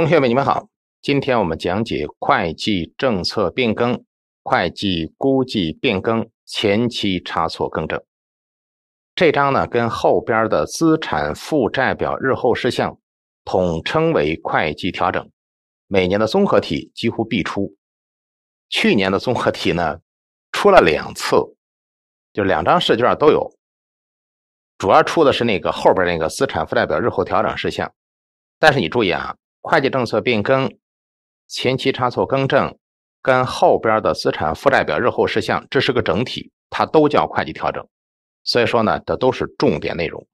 同学们，你们好。今天我们讲解会计政策变更、会计估计变更、前期差错更正这章呢，跟后边的资产负债表日后事项统称为会计调整。每年的综合题几乎必出，去年的综合题呢出了两次，就两张试卷都有。主要出的是那个后边那个资产负债表日后调整事项，但是你注意啊。会计政策变更、前期差错更正跟后边的资产负债表日后事项，这是个整体，它都叫会计调整。所以说呢，这都是重点内容。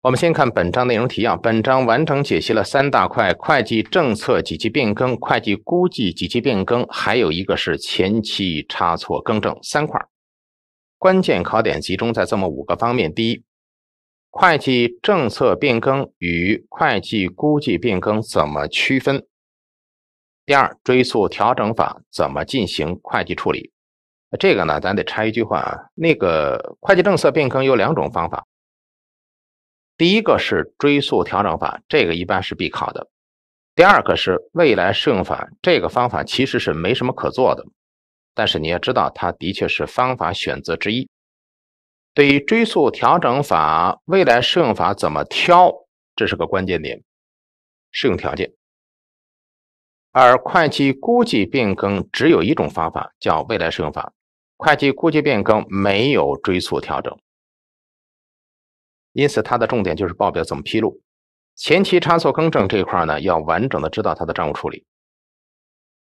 我们先看本章内容提要，本章完整解析了三大块：会计政策及其变更、会计估计及其变更，还有一个是前期差错更正，三块。关键考点集中在这么五个方面：第一。会计政策变更与会计估计变更怎么区分？第二，追溯调整法怎么进行会计处理？这个呢，咱得插一句话啊。那个会计政策变更有两种方法，第一个是追溯调整法，这个一般是必考的；第二个是未来适用法，这个方法其实是没什么可做的，但是你要知道，它的确是方法选择之一。对于追溯调整法、未来适用法怎么挑，这是个关键点，适用条件。而会计估计变更只有一种方法叫未来适用法，会计估计变更没有追溯调整，因此它的重点就是报表怎么披露，前期差错更正这一块呢，要完整的知道它的账务处理。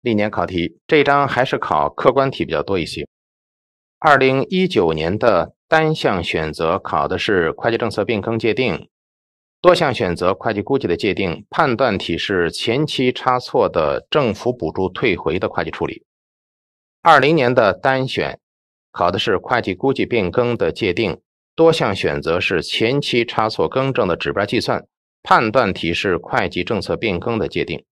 历年考题这一章还是考客观题比较多一些，二零一九年的。单项选择考的是会计政策变更界定，多项选择会计估计的界定，判断题是前期差错的政府补助退回的会计处理。二零年的单选考的是会计估计变更的界定，多项选择是前期差错更正的指标计算，判断题是会计政策变更的界定。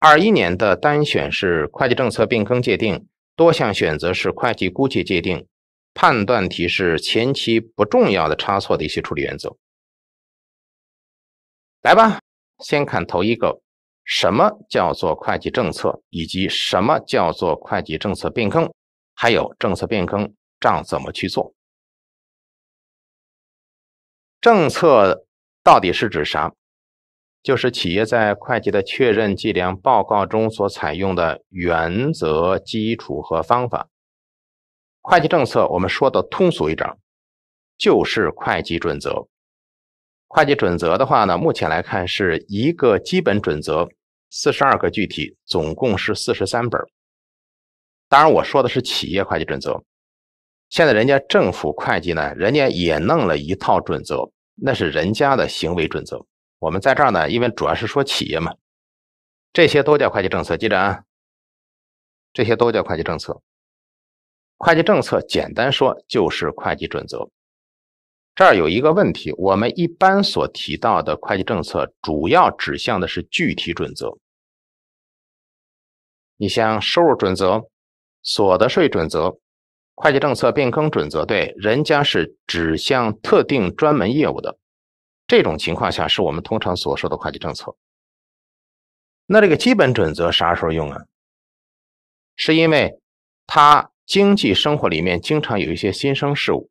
二一年的单选是会计政策变更界定，多项选择是会计估计界定。判断题是前期不重要的差错的一些处理原则。来吧，先看头一个，什么叫做会计政策，以及什么叫做会计政策变更，还有政策变更账怎么去做？政策到底是指啥？就是企业在会计的确认、计量、报告中所采用的原则、基础和方法。会计政策，我们说的通俗一点就是会计准则。会计准则的话呢，目前来看是一个基本准则，四十二个具体，总共是四十三本。当然，我说的是企业会计准则。现在人家政府会计呢，人家也弄了一套准则，那是人家的行为准则。我们在这儿呢，因为主要是说企业嘛，这些都叫会计政策，记着啊，这些都叫会计政策。会计政策简单说就是会计准则。这儿有一个问题，我们一般所提到的会计政策主要指向的是具体准则。你像收入准则、所得税准则、会计政策变更准则，对，人家是指向特定专门业务的。这种情况下是我们通常所说的会计政策。那这个基本准则啥时候用啊？是因为它。经济生活里面经常有一些新生事物，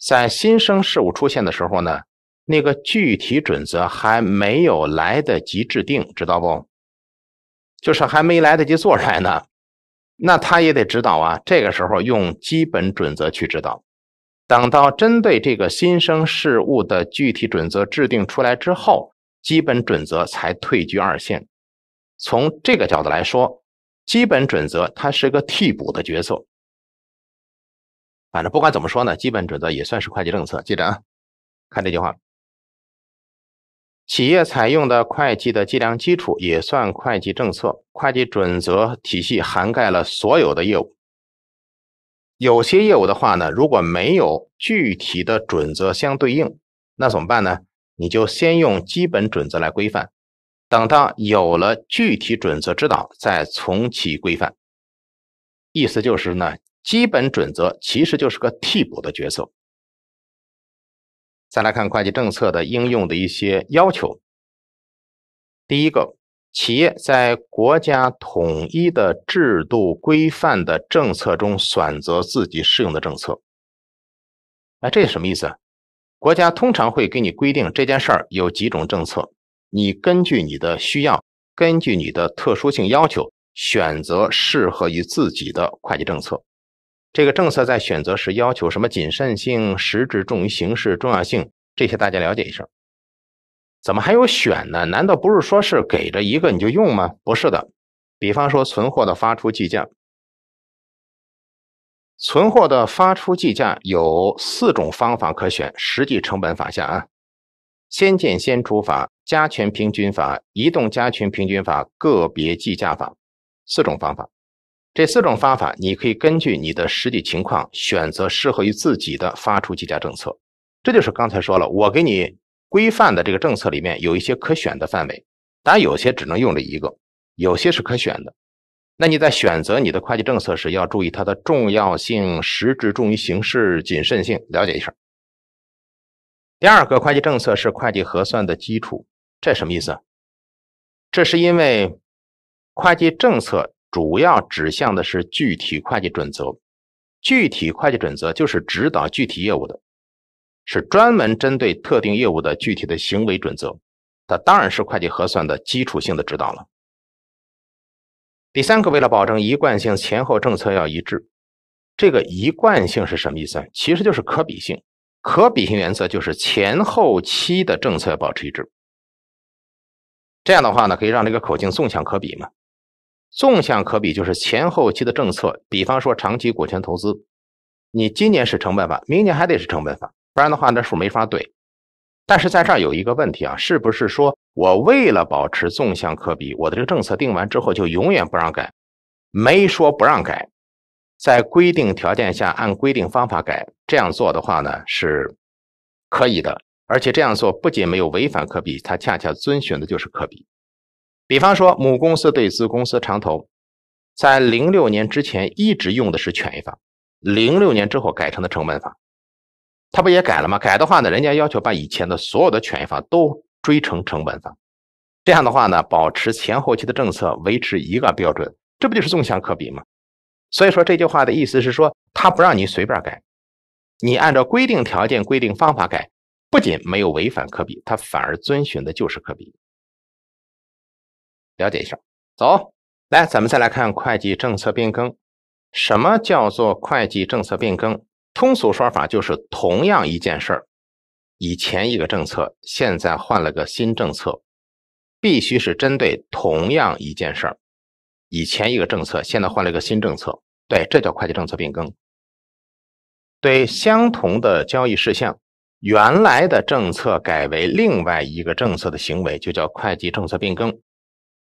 在新生事物出现的时候呢，那个具体准则还没有来得及制定，知道不？就是还没来得及做出来呢，那他也得指导啊。这个时候用基本准则去指导，等到针对这个新生事物的具体准则制定出来之后，基本准则才退居二线。从这个角度来说，基本准则它是个替补的角色。反正不管怎么说呢，基本准则也算是会计政策。记着啊，看这句话，企业采用的会计的计量基础也算会计政策。会计准则体系涵盖了所有的业务，有些业务的话呢，如果没有具体的准则相对应，那怎么办呢？你就先用基本准则来规范，等到有了具体准则指导，再从其规范。意思就是呢。基本准则其实就是个替补的角色。再来看会计政策的应用的一些要求。第一个，企业在国家统一的制度规范的政策中选择自己适用的政策。哎，这是什么意思啊？国家通常会给你规定这件事儿有几种政策，你根据你的需要，根据你的特殊性要求，选择适合于自己的会计政策。这个政策在选择时要求什么谨慎性、实质重于形式、重要性，这些大家了解一下。怎么还有选呢？难道不是说是给着一个你就用吗？不是的，比方说存货的发出计价，存货的发出计价有四种方法可选：实际成本法下，啊，先建先出法、加权平均法、移动加权平均法、个别计价法，四种方法。这四种方法，你可以根据你的实际情况选择适合于自己的发出计价政策。这就是刚才说了，我给你规范的这个政策里面有一些可选的范围，当然有些只能用这一个，有些是可选的。那你在选择你的会计政策时，要注意它的重要性，实质重于形式，谨慎性。了解一下。第二个会计政策是会计核算的基础，这什么意思？这是因为会计政策。主要指向的是具体会计准则，具体会计准则就是指导具体业务的，是专门针对特定业务的具体的行为准则。它当然是会计核算的基础性的指导了。第三个，为了保证一贯性，前后政策要一致。这个一贯性是什么意思？其实就是可比性。可比性原则就是前后期的政策保持一致。这样的话呢，可以让这个口径纵向可比嘛。纵向可比就是前后期的政策，比方说长期股权投资，你今年是成本法，明年还得是成本法，不然的话那数没法对。但是在这儿有一个问题啊，是不是说我为了保持纵向可比，我的这个政策定完之后就永远不让改？没说不让改，在规定条件下按规定方法改，这样做的话呢是可以的，而且这样做不仅没有违反可比，它恰恰遵循的就是可比。比方说，母公司对子公司长投，在零六年之前一直用的是权益法，零六年之后改成的成本法，它不也改了吗？改的话呢，人家要求把以前的所有的权益法都追成成本法，这样的话呢，保持前后期的政策维持一个标准，这不就是纵向可比吗？所以说这句话的意思是说，他不让你随便改，你按照规定条件、规定方法改，不仅没有违反可比，他反而遵循的就是可比。了解一下，走来，咱们再来看会计政策变更。什么叫做会计政策变更？通俗说法就是，同样一件事儿，以前一个政策，现在换了个新政策，必须是针对同样一件事儿，以前一个政策，现在换了一个新政策，对，这叫会计政策变更。对，相同的交易事项，原来的政策改为另外一个政策的行为，就叫会计政策变更。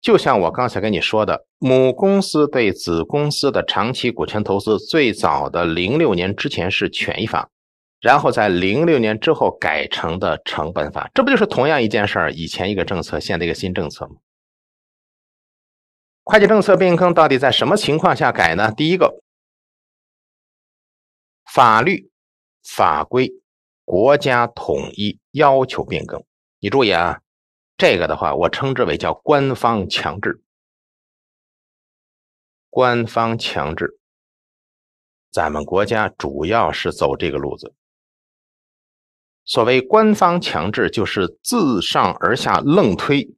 就像我刚才跟你说的，母公司对子公司的长期股权投资，最早的零六年之前是权益法，然后在零六年之后改成的成本法。这不就是同样一件事儿，以前一个政策，现在一个新政策吗？会计政策变更到底在什么情况下改呢？第一个，法律法规国家统一要求变更，你注意啊。这个的话，我称之为叫官方强制。官方强制，咱们国家主要是走这个路子。所谓官方强制，就是自上而下愣推。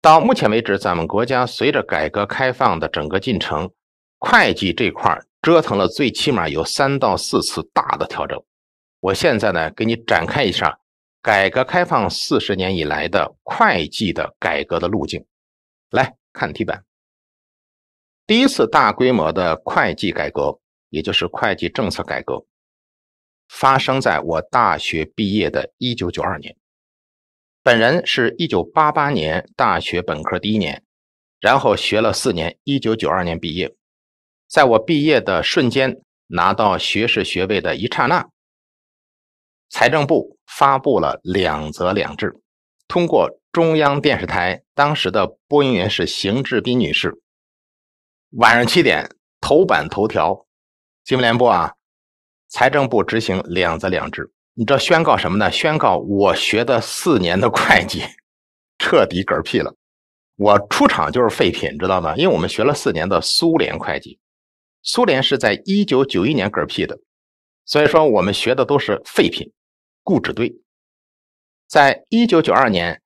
到目前为止，咱们国家随着改革开放的整个进程，会计这块儿折腾了最起码有三到四次大的调整。我现在呢，给你展开一下。改革开放四十年以来的会计的改革的路径，来看题板。第一次大规模的会计改革，也就是会计政策改革，发生在我大学毕业的1992年。本人是1988年大学本科第一年，然后学了四年，1992年毕业。在我毕业的瞬间，拿到学士学位的一刹那。财政部发布了“两则两制”，通过中央电视台当时的播音员是邢志斌女士。晚上七点，头版头条，新闻联播啊！财政部执行“两则两制”，你知道宣告什么呢？宣告我学的四年的会计彻底嗝屁了，我出厂就是废品，知道吗？因为我们学了四年的苏联会计，苏联是在一九九一年嗝屁的，所以说我们学的都是废品。固执堆。在一九九二年，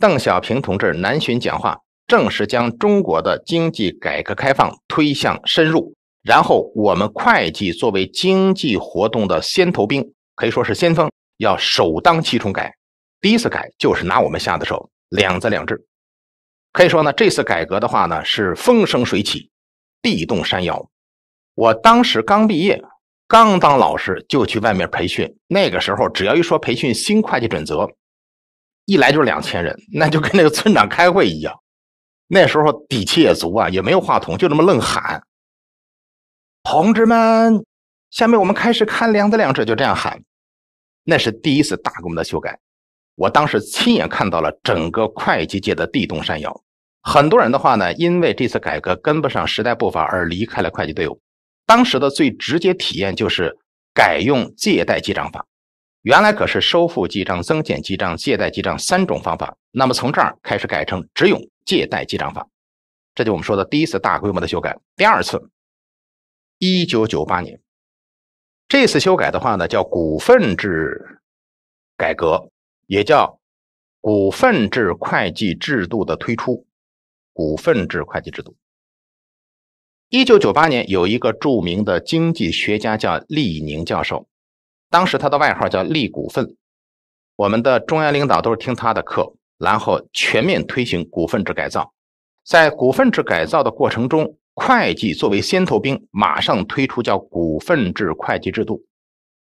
邓小平同志南巡讲话，正式将中国的经济改革开放推向深入。然后，我们会计作为经济活动的先头兵，可以说是先锋，要首当其冲改。第一次改就是拿我们下的手，两则两制。可以说呢，这次改革的话呢，是风生水起，地动山摇。我当时刚毕业。刚当老师就去外面培训，那个时候只要一说培训新会计准则，一来就是两千人，那就跟那个村长开会一样。那时候底气也足啊，也没有话筒，就这么愣喊：“同志们，下面我们开始看两的两这就这样喊，那是第一次大规模的修改。我当时亲眼看到了整个会计界的地动山摇，很多人的话呢，因为这次改革跟不上时代步伐而离开了会计队伍。当时的最直接体验就是改用借贷记账法，原来可是收付记账、增减记账、借贷记账三种方法，那么从这儿开始改成只用借贷记账法，这就我们说的第一次大规模的修改。第二次，一九九八年，这次修改的话呢，叫股份制改革，也叫股份制会计制度的推出，股份制会计制度。一九九八年，有一个著名的经济学家叫厉宁教授，当时他的外号叫“厉股份”。我们的中央领导都是听他的课，然后全面推行股份制改造。在股份制改造的过程中，会计作为先头兵，马上推出叫股份制会计制度。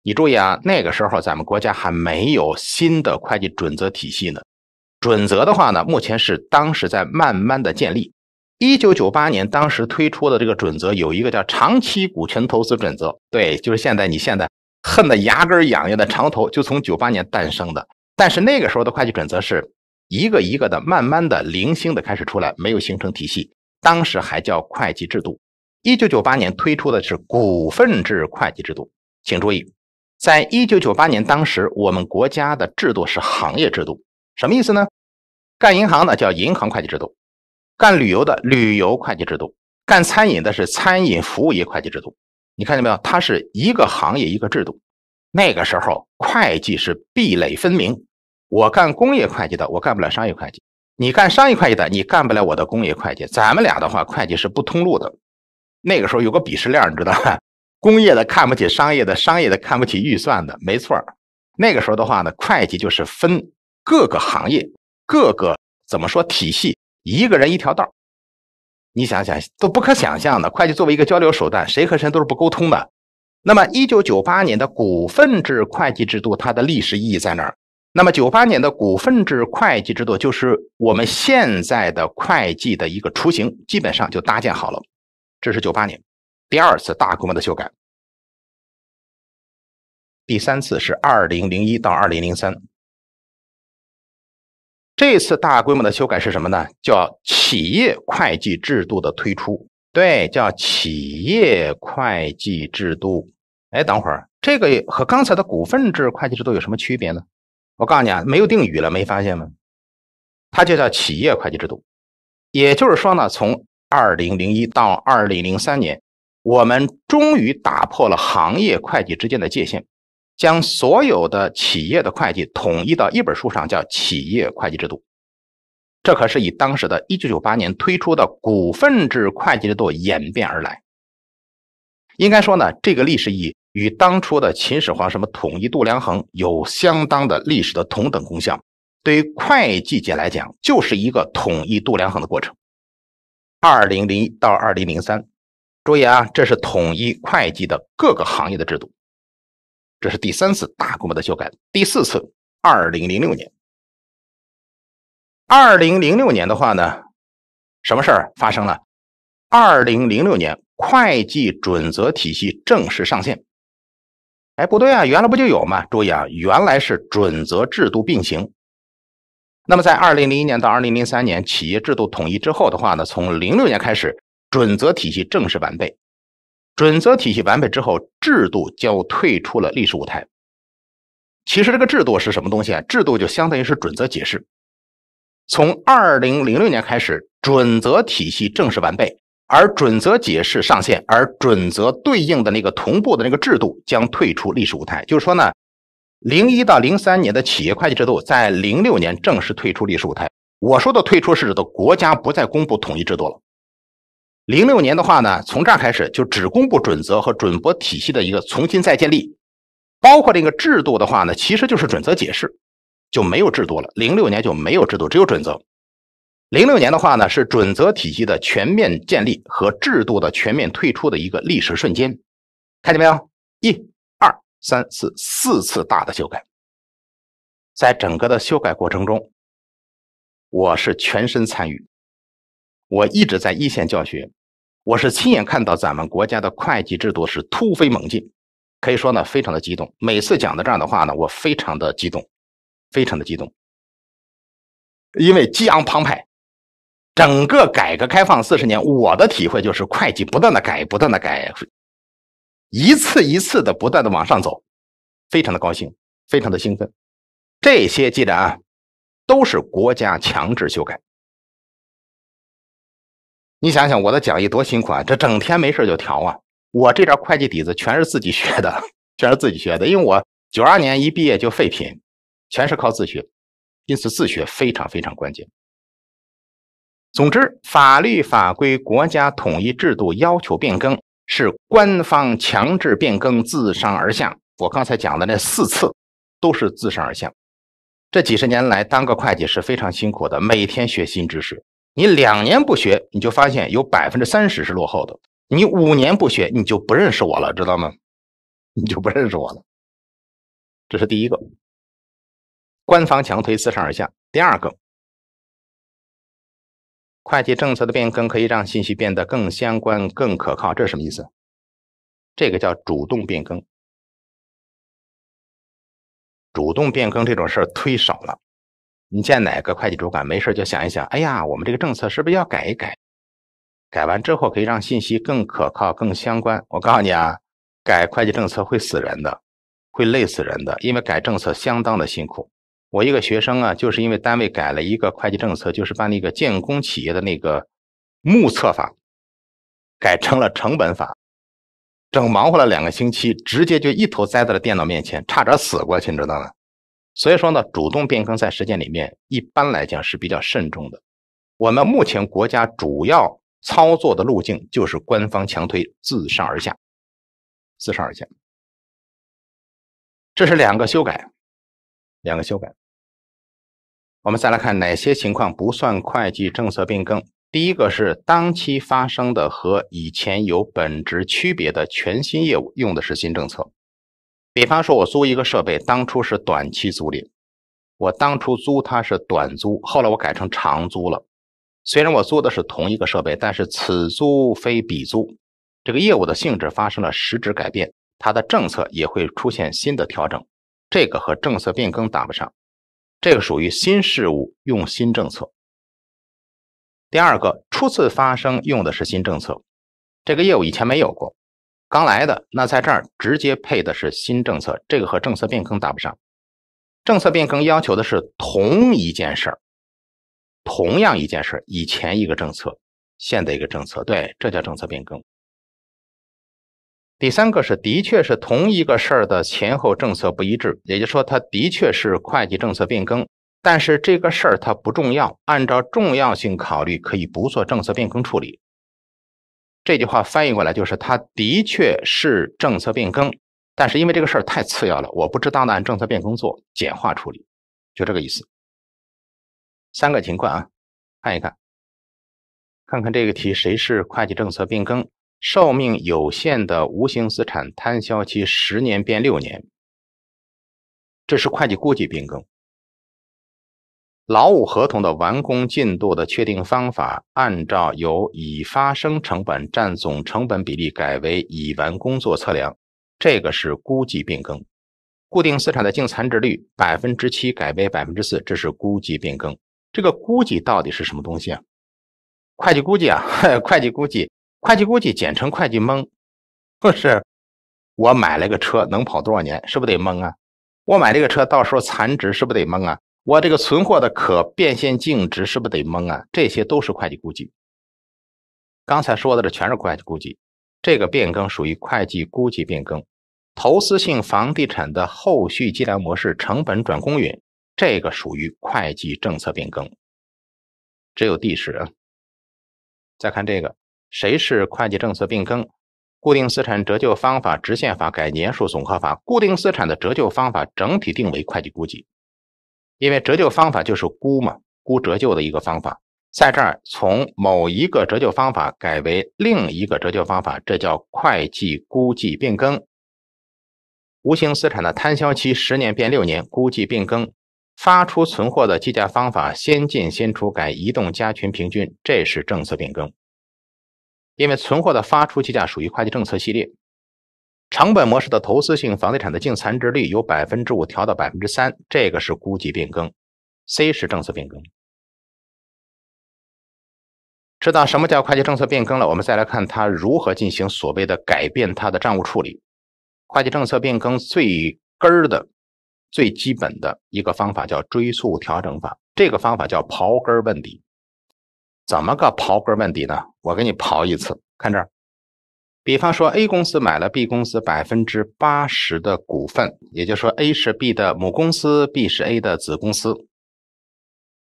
你注意啊，那个时候咱们国家还没有新的会计准则体系呢。准则的话呢，目前是当时在慢慢的建立。一九九八年，当时推出的这个准则有一个叫长期股权投资准则，对，就是现在你现在恨得牙根痒痒的长投，就从九八年诞生的。但是那个时候的会计准则是一个一个的，慢慢的、零星的开始出来，没有形成体系。当时还叫会计制度。一九九八年推出的是股份制会计制度，请注意，在一九九八年当时，我们国家的制度是行业制度，什么意思呢？干银行的叫银行会计制度。干旅游的旅游会计制度，干餐饮的是餐饮服务业会计制度。你看见没有？它是一个行业一个制度。那个时候会计是壁垒分明。我干工业会计的，我干不了商业会计；你干商业会计的，你干不了我的工业会计。咱们俩的话，会计是不通路的。那个时候有个鄙视链，你知道吧？工业的看不起商业的，商业的看不起预算的。没错那个时候的话呢，会计就是分各个行业，各个怎么说体系？一个人一条道，你想想都不可想象的。会计作为一个交流手段，谁和谁都是不沟通的。那么，一九九八年的股份制会计制度，它的历史意义在哪儿？那么，九八年的股份制会计制度就是我们现在的会计的一个雏形，基本上就搭建好了。这是九八年第二次大规模的修改，第三次是二零零一到二零零三。这次大规模的修改是什么呢？叫企业会计制度的推出，对，叫企业会计制度。哎，等会儿，这个和刚才的股份制会计制度有什么区别呢？我告诉你啊，没有定语了，没发现吗？它就叫企业会计制度，也就是说呢，从二零零一到二零零三年，我们终于打破了行业会计之间的界限。将所有的企业的会计统一到一本书上，叫《企业会计制度》。这可是以当时的一九九八年推出的股份制会计制度演变而来。应该说呢，这个历史意义与当初的秦始皇什么统一度量衡有相当的历史的同等功效。对于会计界来讲，就是一个统一度量衡的过程。二零零一到二零零三，注意啊，这是统一会计的各个行业的制度。这是第三次大规模的修改。第四次，二零零六年。二零零六年的话呢，什么事儿发生了？二零零六年，会计准则体系正式上线。哎，不对啊，原来不就有吗？注意啊，原来是准则制度并行。那么，在二零零一年到二零零三年，企业制度统一之后的话呢，从零六年开始，准则体系正式完备。准则体系完备之后，制度就退出了历史舞台。其实这个制度是什么东西？啊？制度就相当于是准则解释。从二零零六年开始，准则体系正式完备，而准则解释上线，而准则对应的那个同步的那个制度将退出历史舞台。就是说呢，零一到零三年的企业会计制度在零六年正式退出历史舞台。我说的退出是指的国家不再公布统一制度了。零六年的话呢，从这儿开始就只公布准则和准播体系的一个重新再建立，包括这个制度的话呢，其实就是准则解释，就没有制度了。零六年就没有制度，只有准则。零六年的话呢，是准则体系的全面建立和制度的全面退出的一个历史瞬间，看见没有？一、二、三、四，四次大的修改，在整个的修改过程中，我是全身参与，我一直在一线教学。我是亲眼看到咱们国家的会计制度是突飞猛进，可以说呢，非常的激动。每次讲到这样的话呢，我非常的激动，非常的激动，因为激昂澎湃。整个改革开放四十年，我的体会就是会计不断的改，不断的改，一次一次的不断的往上走，非常的高兴，非常的兴奋。这些记着啊，都是国家强制修改。你想想我的讲义多辛苦啊，这整天没事就调啊！我这点会计底子全是自己学的，全是自己学的，因为我九二年一毕业就废品，全是靠自学，因此自学非常非常关键。总之，法律法规、国家统一制度要求变更是官方强制变更，自上而下。我刚才讲的那四次都是自上而下。这几十年来当个会计是非常辛苦的，每天学新知识。你两年不学，你就发现有百分之三十是落后的。你五年不学，你就不认识我了，知道吗？你就不认识我了。这是第一个。官方强推自上而下。第二个，会计政策的变更可以让信息变得更相关、更可靠。这是什么意思？这个叫主动变更。主动变更这种事儿推少了。你见哪个会计主管没事就想一想，哎呀，我们这个政策是不是要改一改？改完之后可以让信息更可靠、更相关。我告诉你啊，改会计政策会死人的，会累死人的，因为改政策相当的辛苦。我一个学生啊，就是因为单位改了一个会计政策，就是把那个建工企业的那个目测法改成了成本法，整忙活了两个星期，直接就一头栽在了电脑面前，差点死过去，你知道吗？所以说呢，主动变更在实践里面一般来讲是比较慎重的。我们目前国家主要操作的路径就是官方强推，自上而下，自上而下。这是两个修改，两个修改。我们再来看哪些情况不算会计政策变更。第一个是当期发生的和以前有本质区别的全新业务，用的是新政策。比方说，我租一个设备，当初是短期租赁，我当初租它是短租，后来我改成长租了。虽然我租的是同一个设备，但是此租非彼租，这个业务的性质发生了实质改变，它的政策也会出现新的调整。这个和政策变更搭不上，这个属于新事物用新政策。第二个，初次发生用的是新政策，这个业务以前没有过。刚来的那在这儿直接配的是新政策，这个和政策变更搭不上。政策变更要求的是同一件事儿，同样一件事儿，以前一个政策，现在一个政策，对，这叫政策变更。第三个是，的确是同一个事儿的前后政策不一致，也就是说，它的确是会计政策变更，但是这个事儿它不重要，按照重要性考虑，可以不做政策变更处理。这句话翻译过来就是：他的确是政策变更，但是因为这个事儿太次要了，我不知当的按政策变更做简化处理，就这个意思。三个情况啊，看一看，看看这个题谁是会计政策变更？寿命有限的无形资产摊销期十年变六年，这是会计估计变更。劳务合同的完工进度的确定方法，按照由已发生成本占总成本比例改为已完工作测量，这个是估计变更。固定资产的净残值率百分之七改为百分之四，这是估计变更。这个估计到底是什么东西啊？会计估计啊，会计估计，会计估计简称会计蒙，就是我买了个车能跑多少年，是不是得蒙啊？我买这个车到时候残值是不是得蒙啊？我这个存货的可变现净值是不是得蒙啊？这些都是会计估计。刚才说的这全是会计估计。这个变更属于会计估计变更。投资性房地产的后续计量模式成本转公允，这个属于会计政策变更。只有第十啊。再看这个，谁是会计政策变更？固定资产折旧方法直线法改年数总和法，固定资产的折旧方法整体定为会计估计。因为折旧方法就是估嘛，估折旧的一个方法，在这儿从某一个折旧方法改为另一个折旧方法，这叫会计估计变更。无形资产的摊销期十年变六年，估计变更。发出存货的计价方法先进先出改移动加权平均，这是政策变更。因为存货的发出计价属于会计政策系列。成本模式的投资性房地产的净残值率由百分之五调到百分之三，这个是估计变更；C 是政策变更。知道什么叫会计政策变更了，我们再来看它如何进行所谓的改变它的账务处理。会计政策变更最根儿的、最基本的一个方法叫追溯调整法，这个方法叫刨根问底。怎么个刨根问底呢？我给你刨一次，看这儿。比方说，A 公司买了 B 公司百分之八十的股份，也就是说，A 是 B 的母公司，B 是 A 的子公司。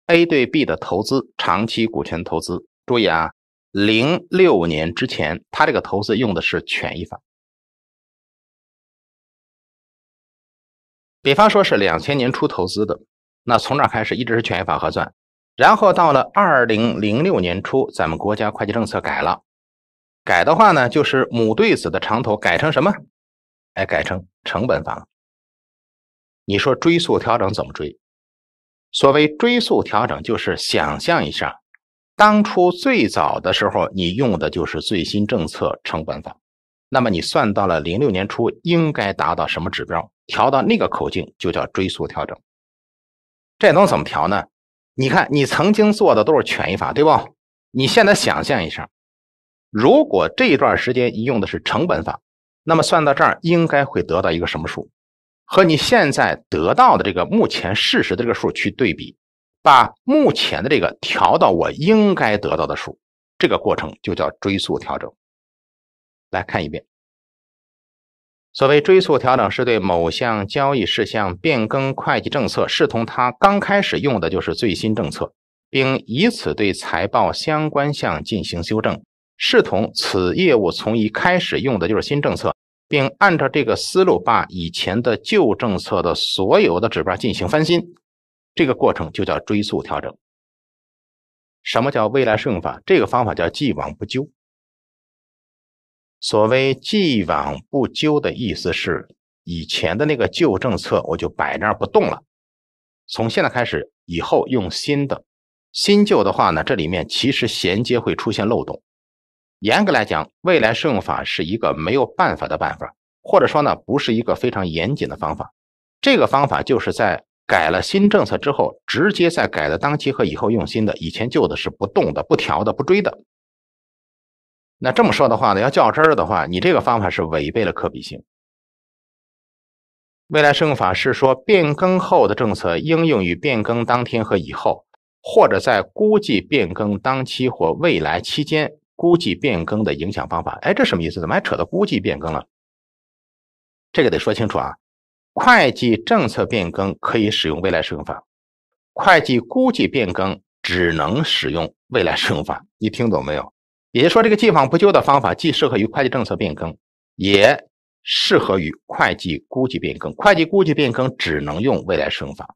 A 对 B 的投资，长期股权投资。注意啊，零六年之前，他这个投资用的是权益法。比方说是两千年初投资的，那从这儿开始一直是权益法核算。然后到了二零零六年初，咱们国家会计政策改了。改的话呢，就是母对子的长头改成什么？哎，改成成本法。你说追溯调整怎么追？所谓追溯调整，就是想象一下，当初最早的时候，你用的就是最新政策成本法。那么你算到了零六年初应该达到什么指标？调到那个口径就叫追溯调整。这能怎么调呢？你看，你曾经做的都是权益法，对不？你现在想象一下。如果这一段时间你用的是成本法，那么算到这儿应该会得到一个什么数？和你现在得到的这个目前事实的这个数去对比，把目前的这个调到我应该得到的数，这个过程就叫追溯调整。来看一遍。所谓追溯调整，是对某项交易事项变更会计政策，视同它刚开始用的就是最新政策，并以此对财报相关项进行修正。视同此业务从一开始用的就是新政策，并按照这个思路把以前的旧政策的所有的指标进行翻新，这个过程就叫追溯调整。什么叫未来适用法？这个方法叫既往不咎。所谓“既往不咎”的意思是，以前的那个旧政策我就摆那儿不动了，从现在开始以后用新的。新旧的话呢，这里面其实衔接会出现漏洞。严格来讲，未来适用法是一个没有办法的办法，或者说呢，不是一个非常严谨的方法。这个方法就是在改了新政策之后，直接在改了当期和以后用新的，以前旧的是不动的、不调的、不追的。那这么说的话呢，要较真儿的话，你这个方法是违背了可比性。未来适用法是说，变更后的政策应用于变更当天和以后，或者在估计变更当期或未来期间。估计变更的影响方法，哎，这什么意思？怎么还扯到估计变更了？这个得说清楚啊！会计政策变更可以使用未来适用法，会计估计变更只能使用未来适用法。你听懂没有？也就是说，这个既往不咎的方法既适合于会计政策变更，也适合于会计估计变更。会计估计变更只能用未来适用法。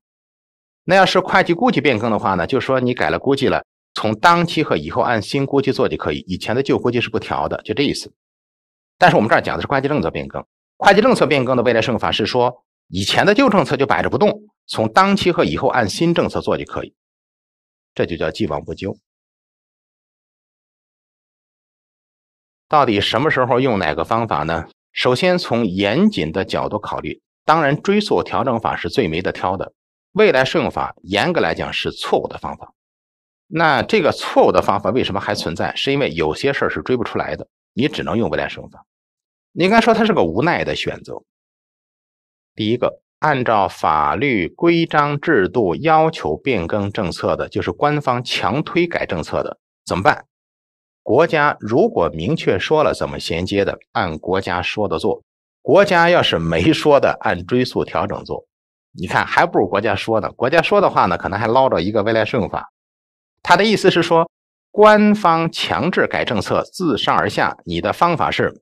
那要是会计估计变更的话呢？就说你改了估计了。从当期和以后按新估计做就可以，以前的旧估计是不调的，就这意思。但是我们这儿讲的是会计政策变更，会计政策变更的未来适用法是说，以前的旧政策就摆着不动，从当期和以后按新政策做就可以，这就叫既往不咎。到底什么时候用哪个方法呢？首先从严谨的角度考虑，当然追溯调整法是最没得挑的，未来适用法严格来讲是错误的方法。那这个错误的方法为什么还存在？是因为有些事儿是追不出来的，你只能用未来适用法。应该说它是个无奈的选择。第一个，按照法律规章制度要求变更政策的，就是官方强推改政策的，怎么办？国家如果明确说了怎么衔接的，按国家说的做；国家要是没说的，按追溯调整做。你看，还不如国家说呢。国家说的话呢，可能还捞着一个未来适用法。他的意思是说，官方强制改政策，自上而下。你的方法是，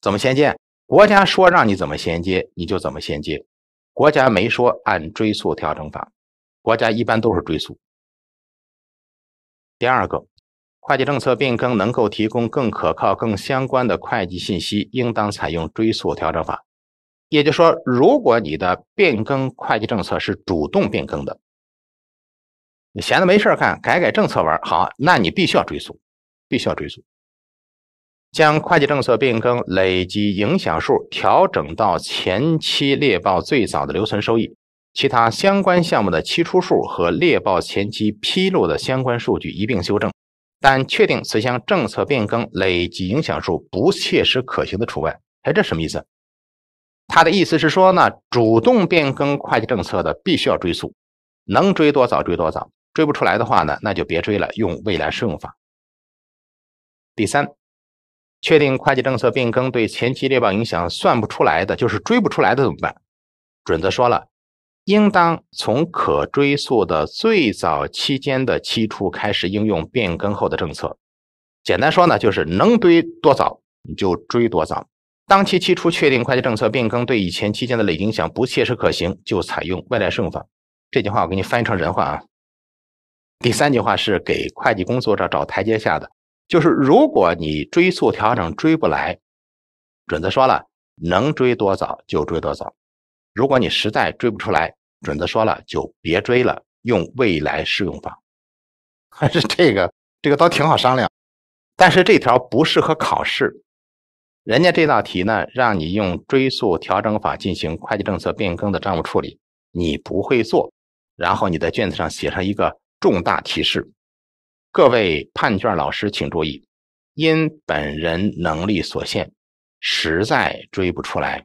怎么衔接？国家说让你怎么衔接，你就怎么衔接。国家没说按追溯调整法，国家一般都是追溯。第二个，会计政策变更能够提供更可靠、更相关的会计信息，应当采用追溯调整法。也就是说，如果你的变更会计政策是主动变更的。你闲的没事干，改改政策玩好，那你必须要追溯，必须要追溯，将会计政策变更累计影响数调整到前期列报最早的留存收益，其他相关项目的期初数和列报前期披露的相关数据一并修正，但确定此项政策变更累计影响数不切实可行的除外。哎，这什么意思？他的意思是说呢，主动变更会计政策的必须要追溯，能追多早追多早。追不出来的话呢，那就别追了，用未来适用法。第三，确定会计政策变更对前期列报影响算不出来的，就是追不出来的怎么办？准则说了，应当从可追溯的最早期间的期初开始应用变更后的政策。简单说呢，就是能追多早你就追多早。当期期初确定会计政策变更对以前期间的累影响不切实可行，就采用未来适用法。这句话我给你翻译成人话啊。第三句话是给会计工作者找台阶下的，就是如果你追溯调整追不来，准则说了能追多早就追多早；如果你实在追不出来，准则说了就别追了，用未来适用法。还是这个，这个倒挺好商量。但是这条不适合考试，人家这道题呢，让你用追溯调整法进行会计政策变更的账务处理，你不会做，然后你在卷子上写上一个。重大提示，各位判卷老师请注意，因本人能力所限，实在追不出来。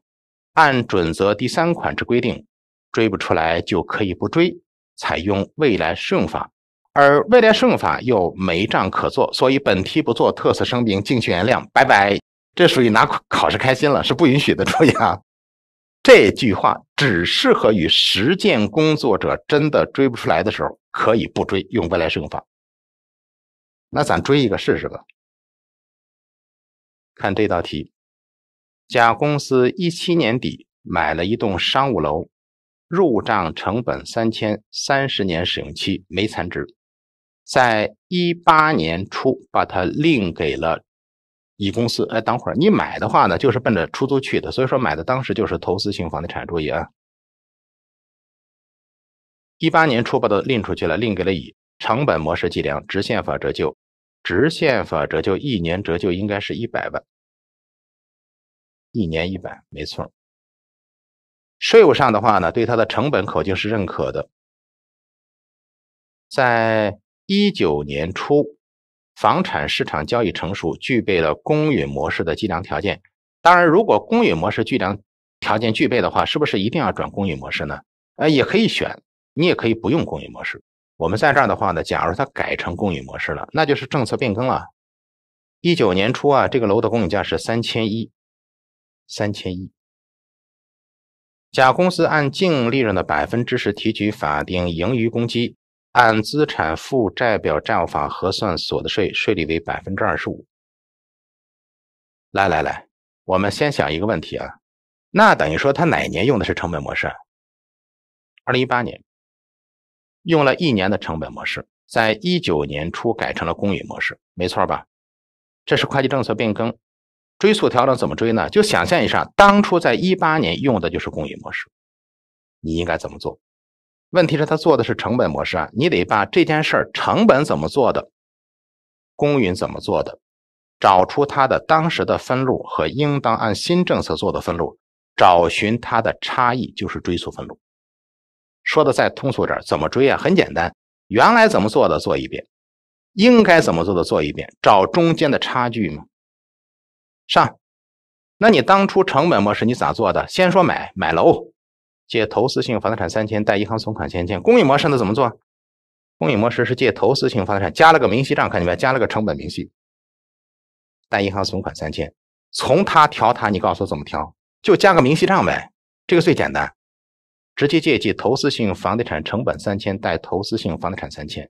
按准则第三款之规定，追不出来就可以不追，采用未来适用法。而未来适用法又没账可做，所以本题不做。特此声明，敬请原谅。拜拜。这属于拿考试开心了，是不允许的，注意啊。这句话只适合于实践工作者，真的追不出来的时候，可以不追，用未来式用法。那咱追一个试试吧。看这道题：甲公司一七年底买了一栋商务楼，入账成本三千，三十年使用期，没残值。在一八年初把它另给了。乙公司，哎，等会儿，你买的话呢，就是奔着出租去的，所以说买的当时就是投资性房地产。注意啊，一八年初把它拎出去了，拎给了乙，成本模式计量，直线法折旧，直线法折旧一年折旧应该是一百万，一年一百，没错。税务上的话呢，对它的成本口径是认可的，在一九年初。房产市场交易成熟，具备了公允模式的计量条件。当然，如果公允模式计量条件具备的话，是不是一定要转公允模式呢？呃，也可以选，你也可以不用公允模式。我们在这儿的话呢，假如它改成公允模式了，那就是政策变更了。一九年初啊，这个楼的公允价是三千一，三千一。甲公司按净利润的百分之十提取法定盈余公积。按资产负债表账法核算所得税，税率为百分之二十五。来来来，我们先想一个问题啊，那等于说他哪年用的是成本模式？二零一八年用了一年的成本模式，在一九年初改成了公允模式，没错吧？这是会计政策变更，追溯调整怎么追呢？就想象一下，当初在一八年用的就是公允模式，你应该怎么做？问题是他做的是成本模式啊，你得把这件事儿成本怎么做的，公允怎么做的，找出他的当时的分录和应当按新政策做的分录，找寻它的差异就是追溯分录。说的再通俗点，怎么追啊？很简单，原来怎么做的做一遍，应该怎么做的做一遍，找中间的差距嘛。上，那你当初成本模式你咋做的？先说买买楼。借投资性房地产三千，贷银行存款三千。公允模式呢怎么做？公允模式是借投资性房地产，加了个明细账，看见没？加了个成本明细，贷银行存款三千。从他调他，你告诉我怎么调？就加个明细账呗，这个最简单，直接借记投资性房地产成本三千，贷投资性房地产三千。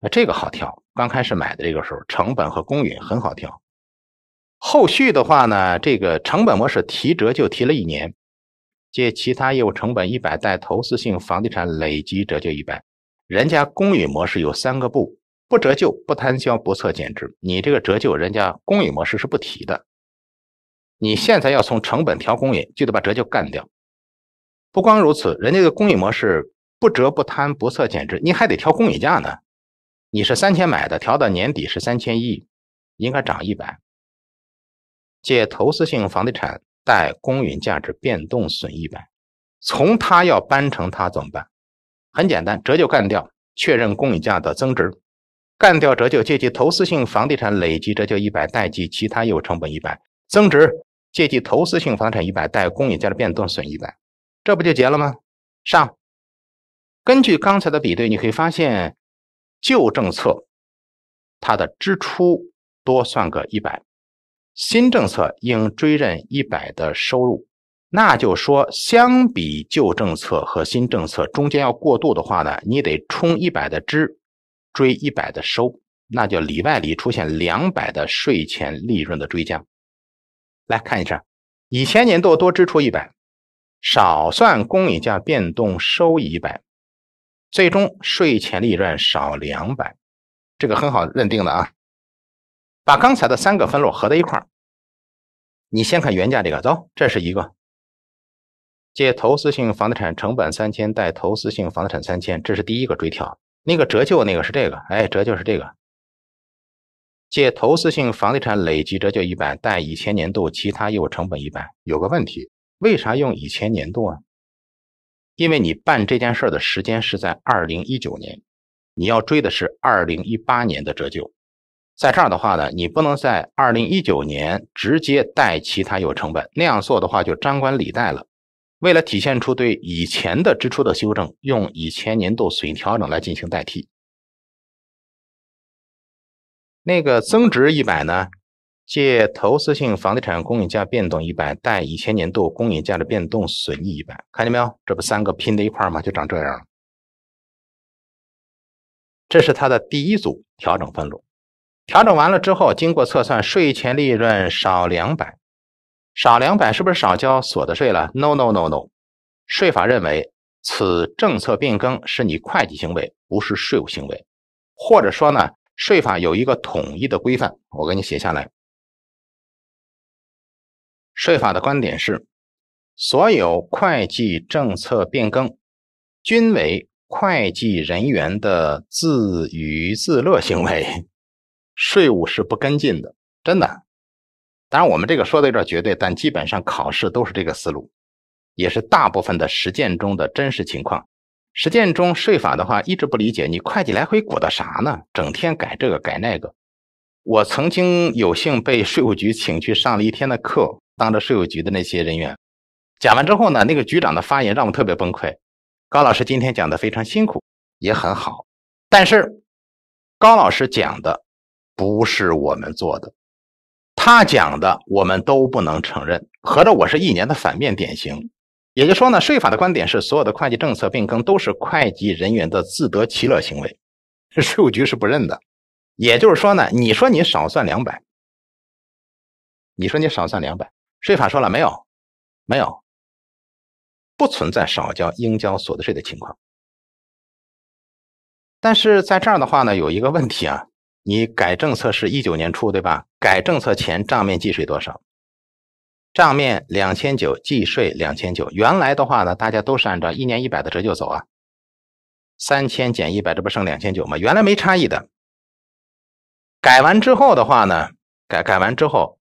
那这个好调，刚开始买的这个时候，成本和公允很好调。后续的话呢，这个成本模式提折就提了一年。借其他业务成本一百，贷投资性房地产累计折旧一百。人家公允模式有三个不：不折旧、不摊销、不测减值。你这个折旧，人家公允模式是不提的。你现在要从成本调公允，就得把折旧干掉。不光如此，人家的公允模式不折不摊不测减值，你还得调公允价呢。你是三千买的，调到年底是三千一，应该涨一百。借投资性房地产。带公允价值变动损益百，从他要搬成他怎么办？很简单，折旧干掉，确认公允价的增值，干掉折旧，借记投资性房地产累计折旧一百，贷记其他业务成本一百，增值借记投资性房产一百，带公允价值变动损一百，这不就结了吗？上，根据刚才的比对，你可以发现旧政策它的支出多算个一百。新政策应追认一百的收入，那就说相比旧政策和新政策中间要过渡的话呢，你得冲一百的支，追一百的收，那就里外里出现两百的税前利润的追加。来看一下，以前年度多支出一百，少算公允价变动收一百，最终税前利润少两百，这个很好认定的啊。把刚才的三个分录合在一块儿，你先看原价这个走，这是一个借投资性房地产成本三千，贷投资性房地产三千，这是第一个追调。那个折旧那个是这个，哎，折旧是这个借投资性房地产累计折旧一百，贷以前年度其他业务成本一百。有个问题，为啥用以前年度啊？因为你办这件事的时间是在二零一九年，你要追的是二零一八年的折旧。在这儿的话呢，你不能在二零一九年直接贷其他有成本，那样做的话就张冠李戴了。为了体现出对以前的支出的修正，用以前年度损益调整来进行代替。那个增值一百呢，借投资性房地产公允价变动一百，贷以前年度公允价的变动损益一百，看见没有？这不三个拼在一块吗？就长这样了。这是它的第一组调整分录。调整完了之后，经过测算，税前利润少两百，少两百是不是少交所得税了？No no no no，税法认为此政策变更是你会计行为，不是税务行为。或者说呢，税法有一个统一的规范，我给你写下来。税法的观点是，所有会计政策变更均为会计人员的自娱自乐行为。税务是不跟进的，真的。当然，我们这个说的有点绝对，但基本上考试都是这个思路，也是大部分的实践中的真实情况。实践中税法的话一直不理解，你会计来回鼓捣啥呢？整天改这个改那个。我曾经有幸被税务局请去上了一天的课，当着税务局的那些人员讲完之后呢，那个局长的发言让我特别崩溃。高老师今天讲的非常辛苦，也很好，但是高老师讲的。不是我们做的，他讲的我们都不能承认。合着我是一年的反面典型，也就是说呢，税法的观点是所有的会计政策变更都是会计人员的自得其乐行为，税务局是不认的。也就是说呢，你说你少算两百，你说你少算两百，税法说了没有？没有，不存在少交应交所得税的情况。但是在这儿的话呢，有一个问题啊。你改政策是一九年初对吧？改政策前账面计税多少？账面两千九，计税两千九。原来的话呢，大家都是按照一年一百的折旧走啊，三千减一百，这不剩两千九吗？原来没差异的。改完之后的话呢，改改完之后，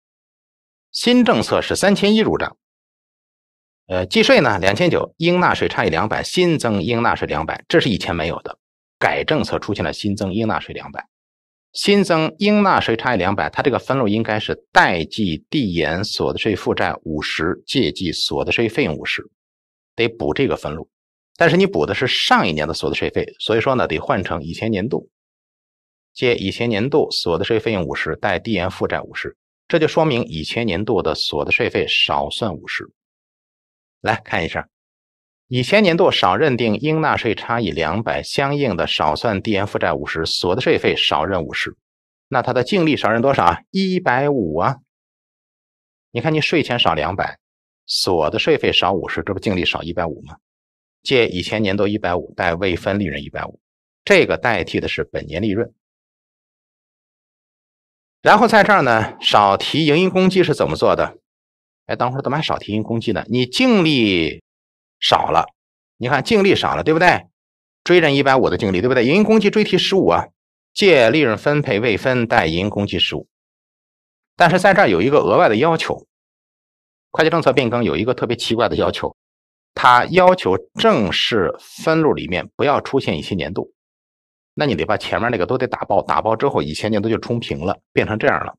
新政策是三千一入账，呃，计税呢两千九，应纳税差异两百，新增应纳税两百，这是以前没有的。改政策出现了新增应纳税两百。新增应纳税差异两百，它这个分录应该是贷记递延所得税负债五十，借记所得税费用五十，得补这个分录。但是你补的是上一年的所得税费，所以说呢，得换成以前年度借以前年度所得税费用五十，贷递延负债五十，这就说明以前年度的所得税费少算五十。来看一下。以前年度少认定应纳税差异两百，相应的少算递延负债五十，所得税费少认五十，那它的净利少认多少啊？一百五啊！你看，你税前少两百，所得税费少五十，这不净利少一百五吗？借以前年度一百五，贷未分利润一百五，这个代替的是本年利润。然后在这儿呢，少提盈余公积是怎么做的？哎，等会儿怎么还少提盈余公积呢？你净利。少了，你看净利少了，对不对？追认一百五的净利，对不对？盈公积追提十五啊，借利润分配未分贷盈公积十五。但是在这儿有一个额外的要求，会计政策变更有一个特别奇怪的要求，它要求正式分录里面不要出现一些年度，那你得把前面那个都得打包，打包之后以前年度就冲平了，变成这样了。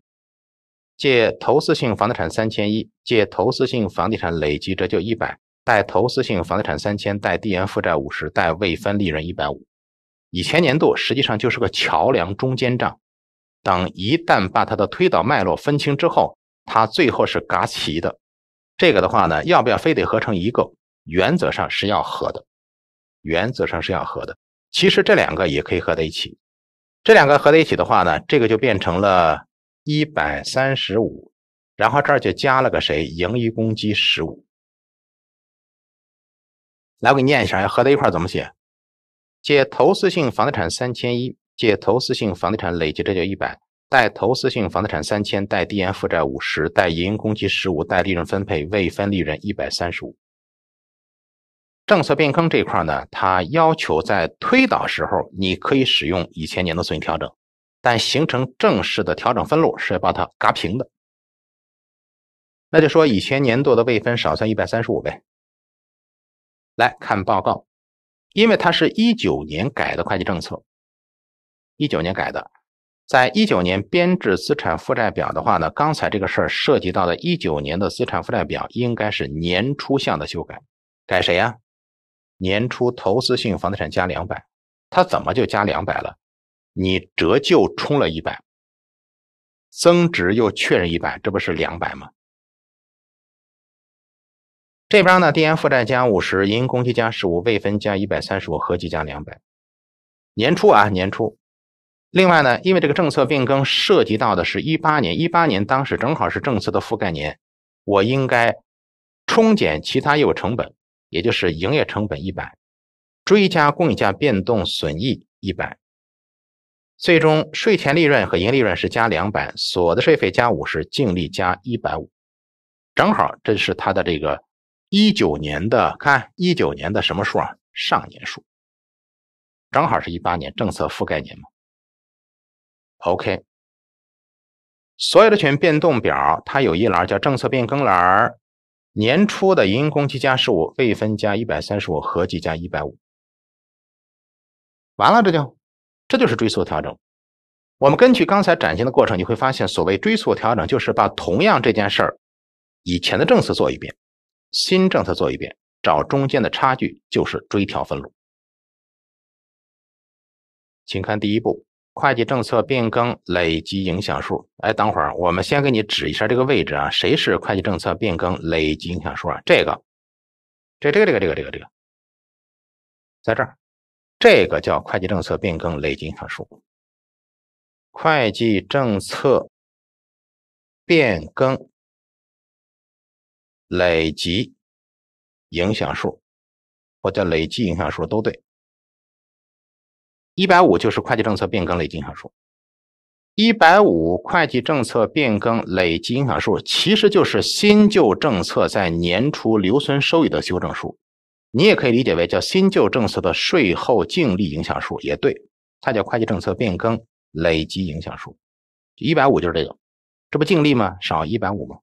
借投资性房地产三千一，借投资性房地产累计折旧一百。带投资性房地产三千，带递延负债五十，带未分利润一百五。以前年度实际上就是个桥梁、中间账。等一旦把它的推导脉络分清之后，它最后是嘎齐的。这个的话呢，要不要非得合成一个？原则上是要合的，原则上是要合的。其实这两个也可以合在一起。这两个合在一起的话呢，这个就变成了一百三十五，然后这儿就加了个谁？盈余公积十五。来，我给你念一下，要合在一块怎么写？借投资性房地产三千一，借投资性房地产累计这就一百，贷投资性房地产三千，贷递延负债五十，贷盈公积十五，贷利润分配未分利润一百三十五。政策变更这块呢，它要求在推导时候你可以使用以前年度损益调整，但形成正式的调整分录是要把它嘎平的。那就说以前年度的未分少算一百三十五呗。来看报告，因为它是一九年改的会计政策，一九年改的，在一九年编制资产负债表的话呢，刚才这个事儿涉及到的一九年的资产负债表应该是年初项的修改，改谁呀？年初投资性房地产加两百，它怎么就加两百了？你折旧充了一百，增值又确认一百，这不是两百吗？这边呢，递延负债加五十，盈公积加十五，未分加一百三十五，合计加两百。年初啊，年初。另外呢，因为这个政策变更涉及到的是一八年，一八年当时正好是政策的覆盖年，我应该冲减其他业务成本，也就是营业成本一百，追加公允价变动损益一百，最终税前利润和营利润是加两百，所得税费加五十，净利加一百五，正好这是它的这个。一九年的看一九年的什么数啊？上年数正好是一八年政策覆盖年嘛。OK，所有的权变动表它有一栏叫政策变更栏年初的盈公积加十五，未分加一百三十五，合计加一百五，完了这就这就是追溯调整。我们根据刚才展现的过程，你会发现所谓追溯调整，就是把同样这件事儿以前的政策做一遍。新政策做一遍，找中间的差距就是追条分路。请看第一步，会计政策变更累积影响数。哎，等会儿，我们先给你指一下这个位置啊，谁是会计政策变更累积影响数啊？这个，这、这个、这个、这个、这个、这个，在这儿，这个叫会计政策变更累积影响数。会计政策变更。累积影响数，或者累积影响数都对。一百五就是会计政策变更累积影响数。一百五会计政策变更累积影响数，其实就是新旧政策在年初留存收益的修正数。你也可以理解为叫新旧政策的税后净利影响数，也对。它叫会计政策变更累积影响数，一百五就是这个，这不净利吗？少一百五吗？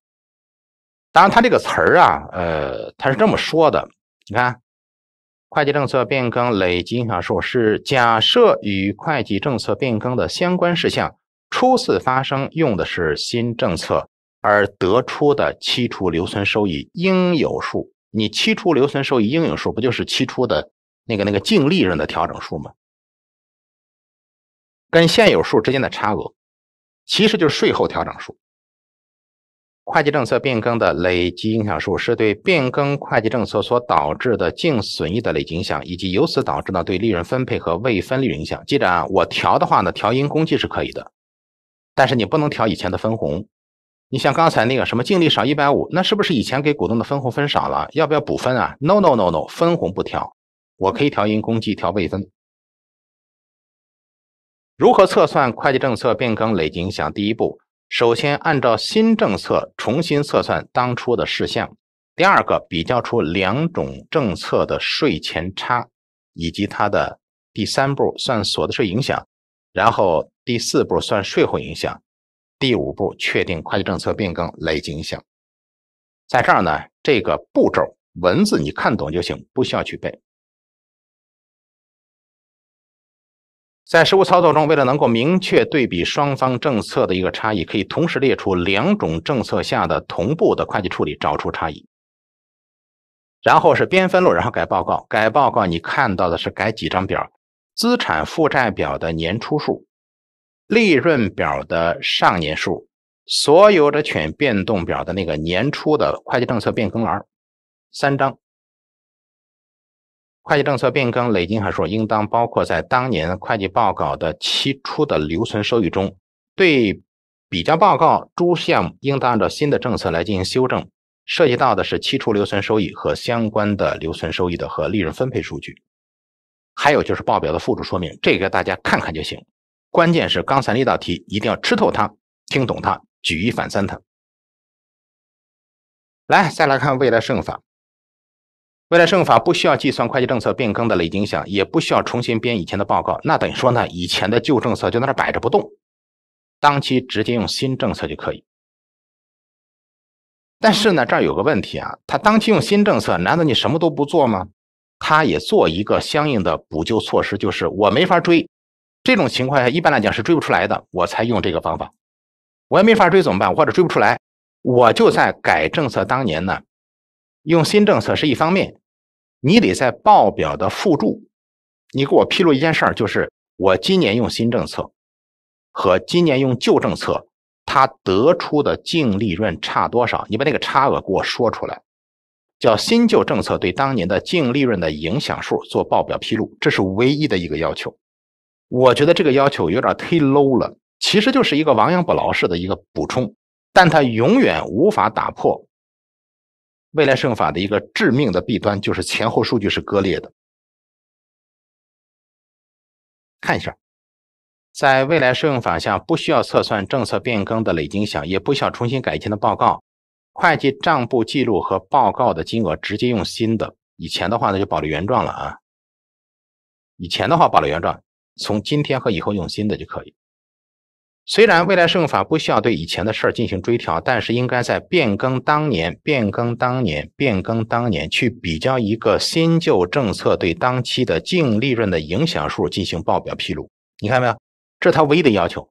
当然，他这个词儿啊，呃，他是这么说的。你看，会计政策变更累计影响数是假设与会计政策变更的相关事项初次发生用的是新政策而得出的期初留存收益应有数。你期初留存收益应有数不就是期初的那个那个净利润的调整数吗？跟现有数之间的差额，其实就是税后调整数。会计政策变更的累积影响数，是对变更会计政策所导致的净损益的累积影响，以及由此导致的对利润分配和未分利润影响。记着啊，我调的话呢，调因公计是可以的，但是你不能调以前的分红。你像刚才那个什么净利少一百五，那是不是以前给股东的分红分少了？要不要补分啊？No No No No，分红不调，我可以调因公计，调未分。如何测算会计政策变更累积影响？第一步。首先，按照新政策重新测算当初的事项；第二个，比较出两种政策的税前差，以及它的第三步算所得税影响，然后第四步算税后影响，第五步确定会计政策变更累计影响。在这儿呢，这个步骤文字你看懂就行，不需要去背。在实务操作中，为了能够明确对比双方政策的一个差异，可以同时列出两种政策下的同步的会计处理，找出差异。然后是编分录，然后改报告。改报告你看到的是改几张表？资产负债表的年初数，利润表的上年数，所有者权变动表的那个年初的会计政策变更栏，三张。会计政策变更累进函数应当包括在当年会计报告的期初的留存收益中，对比较报告诸项目应当按照新的政策来进行修正，涉及到的是期初留存收益和相关的留存收益的和利润分配数据，还有就是报表的附注说明，这个大家看看就行，关键是刚才那道题一定要吃透它，听懂它，举一反三它。来，再来看未来胜法。未来政法不需要计算会计政策变更的累积影响，也不需要重新编以前的报告，那等于说呢，以前的旧政策就在那摆着不动，当期直接用新政策就可以。但是呢，这儿有个问题啊，他当期用新政策，难道你什么都不做吗？他也做一个相应的补救措施，就是我没法追，这种情况下一般来讲是追不出来的，我才用这个方法。我也没法追怎么办？或者追不出来，我就在改政策当年呢。用新政策是一方面，你得在报表的附注，你给我披露一件事儿，就是我今年用新政策和今年用旧政策，它得出的净利润差多少？你把那个差额给我说出来，叫新旧政策对当年的净利润的影响数做报表披露，这是唯一的一个要求。我觉得这个要求有点忒 low 了，其实就是一个亡羊补牢式的一个补充，但它永远无法打破。未来适用法的一个致命的弊端就是前后数据是割裂的。看一下，在未来适用法下，不需要测算政策变更的累进影响，也不需要重新改签的报告，会计账簿记录和报告的金额直接用新的。以前的话呢，就保留原状了啊。以前的话保留原状，从今天和以后用新的就可以。虽然未来适用法不需要对以前的事儿进行追调，但是应该在变更当年、变更当年、变更当年去比较一个新旧政策对当期的净利润的影响数进行报表披露。你看没有？这是他唯一的要求。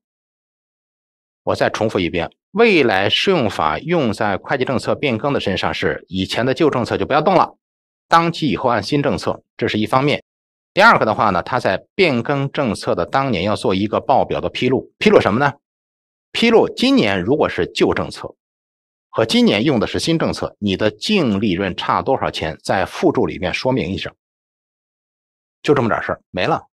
我再重复一遍：未来适用法用在会计政策变更的身上，是以前的旧政策就不要动了，当期以后按新政策，这是一方面。第二个的话呢，他在变更政策的当年要做一个报表的披露，披露什么呢？披露今年如果是旧政策，和今年用的是新政策，你的净利润差多少钱，在附注里面说明一声。就这么点事儿，没了。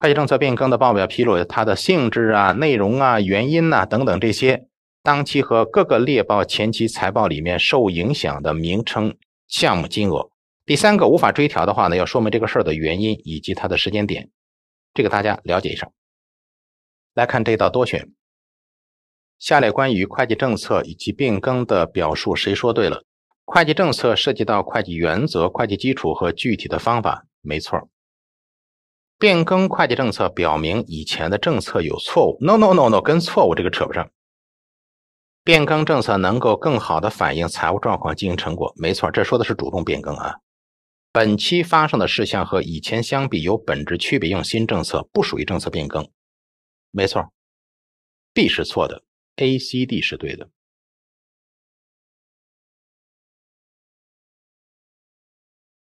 会计政策变更的报表披露，它的性质啊、内容啊、原因呐等等这些，当期和各个列报前期财报里面受影响的名称、项目、金额。第三个无法追调的话呢，要说明这个事儿的原因以及它的时间点，这个大家了解一下。来看这道多选，下列关于会计政策以及变更的表述，谁说对了？会计政策涉及到会计原则、会计基础和具体的方法，没错。变更会计政策表明以前的政策有错误，no no no no，跟错误这个扯不上。变更政策能够更好的反映财务状况、经营成果，没错，这说的是主动变更啊。本期发生的事项和以前相比有本质区别，用新政策不属于政策变更，没错，B 是错的，A、C、D 是对的。